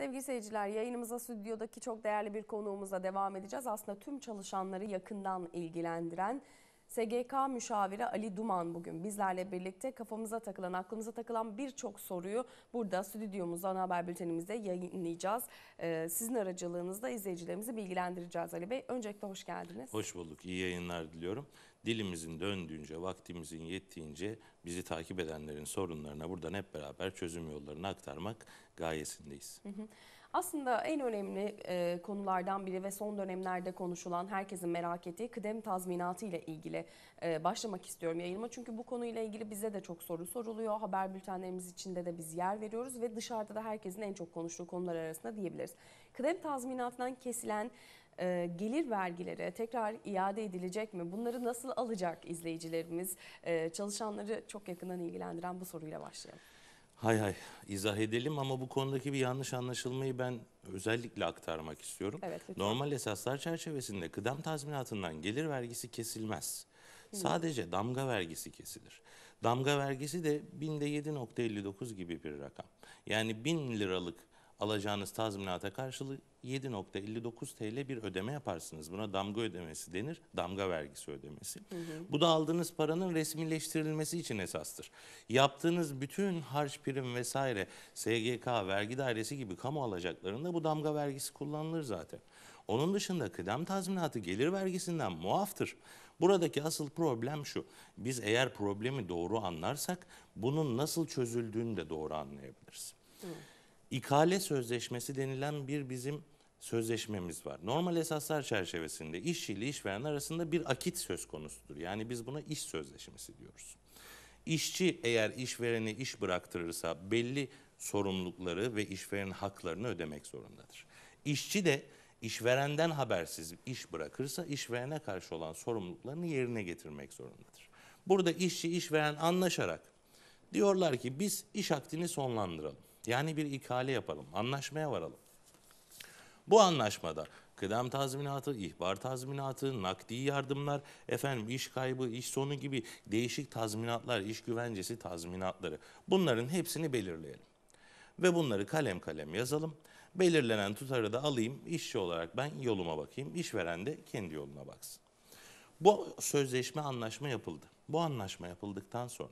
Sevgili seyirciler yayınımıza stüdyodaki çok değerli bir konuğumuza devam edeceğiz. Aslında tüm çalışanları yakından ilgilendiren SGK müşaviri Ali Duman bugün bizlerle birlikte kafamıza takılan, aklımıza takılan birçok soruyu burada stüdyomuzda ana haber bültenimizde yayınlayacağız. Ee, sizin aracılığınızda izleyicilerimizi bilgilendireceğiz Ali Bey. Öncelikle hoş geldiniz. Hoş bulduk. İyi yayınlar diliyorum. Dilimizin döndüğünce, vaktimizin yettiğince bizi takip edenlerin sorunlarına buradan hep beraber çözüm yollarını aktarmak gayesindeyiz. Hı hı. Aslında en önemli e, konulardan biri ve son dönemlerde konuşulan herkesin merak ettiği kıdem tazminatı ile ilgili e, başlamak istiyorum yayılıma. Çünkü bu konuyla ilgili bize de çok soru soruluyor. Haber bültenlerimiz içinde de biz yer veriyoruz ve dışarıda da herkesin en çok konuştuğu konular arasında diyebiliriz. Kıdem tazminatından kesilen e, gelir vergileri tekrar iade edilecek mi? Bunları nasıl alacak izleyicilerimiz? E, çalışanları çok yakından ilgilendiren bu soruyla başlayalım. Hay hay izah edelim ama bu konudaki bir yanlış anlaşılmayı ben özellikle aktarmak istiyorum. Evet, Normal esaslar çerçevesinde kıdem tazminatından gelir vergisi kesilmez. Sadece damga vergisi kesilir. Damga vergisi de binde 7.59 gibi bir rakam. Yani bin liralık alacağınız tazminata karşılığı 7.59 TL bir ödeme yaparsınız. Buna damga ödemesi denir, damga vergisi ödemesi. Hı hı. Bu da aldığınız paranın resmileştirilmesi için esastır. Yaptığınız bütün harç prim vesaire SGK, vergi dairesi gibi kamu alacaklarında bu damga vergisi kullanılır zaten. Onun dışında kıdem tazminatı gelir vergisinden muaftır. Buradaki asıl problem şu. Biz eğer problemi doğru anlarsak bunun nasıl çözüldüğünü de doğru anlayabiliriz. Hı. İkale sözleşmesi denilen bir bizim sözleşmemiz var. Normal esaslar çerçevesinde işçi ile işveren arasında bir akit söz konusudur. Yani biz buna iş sözleşmesi diyoruz. İşçi eğer işvereni iş bıraktırırsa belli sorumlulukları ve işverenin haklarını ödemek zorundadır. İşçi de işverenden habersiz iş bırakırsa işverene karşı olan sorumluluklarını yerine getirmek zorundadır. Burada işçi işveren anlaşarak diyorlar ki biz iş akdini sonlandıralım. Yani bir ikale yapalım, anlaşmaya varalım. Bu anlaşmada kıdem tazminatı, ihbar tazminatı, nakdi yardımlar, efendim iş kaybı, iş sonu gibi değişik tazminatlar, iş güvencesi tazminatları. Bunların hepsini belirleyelim. Ve bunları kalem kalem yazalım. Belirlenen tutarı da alayım, işçi olarak ben yoluma bakayım, işveren de kendi yoluna baksın. Bu sözleşme anlaşma yapıldı. Bu anlaşma yapıldıktan sonra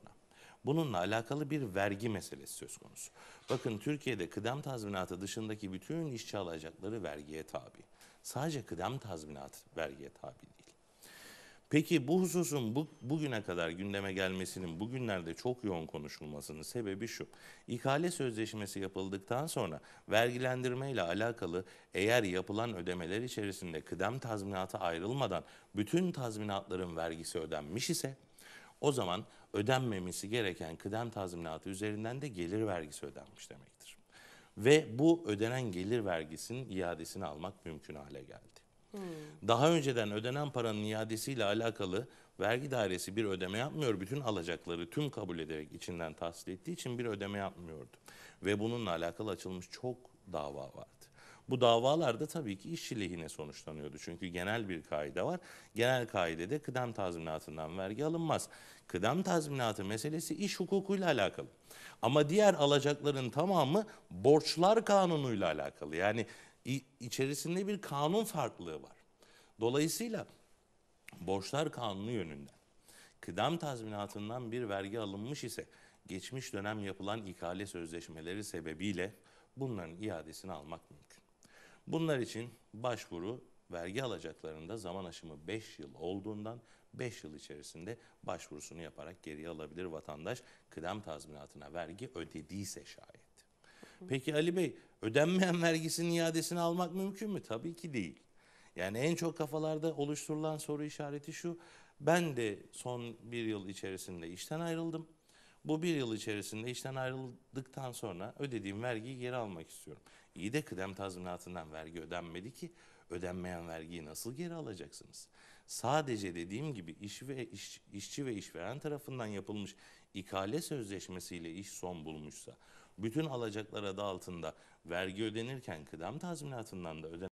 Bununla alakalı bir vergi meselesi söz konusu. Bakın Türkiye'de kıdem tazminatı dışındaki bütün işçi alacakları vergiye tabi. Sadece kıdem tazminatı vergiye tabi değil. Peki bu hususun bu, bugüne kadar gündeme gelmesinin bugünlerde çok yoğun konuşulmasının sebebi şu. İhale sözleşmesi yapıldıktan sonra vergilendirme ile alakalı eğer yapılan ödemeler içerisinde kıdem tazminatı ayrılmadan bütün tazminatların vergisi ödenmiş ise o zaman ödenmemesi gereken kıdem tazminatı üzerinden de gelir vergisi ödenmiş demektir. Ve bu ödenen gelir vergisinin iadesini almak mümkün hale geldi. Hmm. Daha önceden ödenen paranın iadesiyle alakalı vergi dairesi bir ödeme yapmıyor. Bütün alacakları tüm kabul ederek içinden tahsil ettiği için bir ödeme yapmıyordu. Ve bununla alakalı açılmış çok dava var. Bu davalarda tabii ki işçi lehine sonuçlanıyordu. Çünkü genel bir kaide var. Genel kaidede kıdem tazminatından vergi alınmaz. Kıdem tazminatı meselesi iş hukukuyla alakalı. Ama diğer alacakların tamamı borçlar kanunuyla alakalı. Yani içerisinde bir kanun farklılığı var. Dolayısıyla borçlar kanunu yönünden kıdem tazminatından bir vergi alınmış ise geçmiş dönem yapılan ikale sözleşmeleri sebebiyle bunların iadesini almak mümkün. Bunlar için başvuru vergi alacaklarında zaman aşımı 5 yıl olduğundan 5 yıl içerisinde başvurusunu yaparak geriye alabilir vatandaş kıdem tazminatına vergi ödediyse şayet. Peki Ali Bey ödenmeyen vergisinin iadesini almak mümkün mü? Tabii ki değil. Yani en çok kafalarda oluşturulan soru işareti şu. Ben de son bir yıl içerisinde işten ayrıldım. Bu bir yıl içerisinde işten ayrıldıktan sonra ödediğim vergiyi geri almak istiyorum. İyi de kıdem tazminatından vergi ödenmedi ki ödenmeyen vergiyi nasıl geri alacaksınız? Sadece dediğim gibi iş ve iş, işçi ve işveren tarafından yapılmış ikale sözleşmesiyle iş son bulmuşsa, bütün alacaklar adı altında vergi ödenirken kıdem tazminatından da öden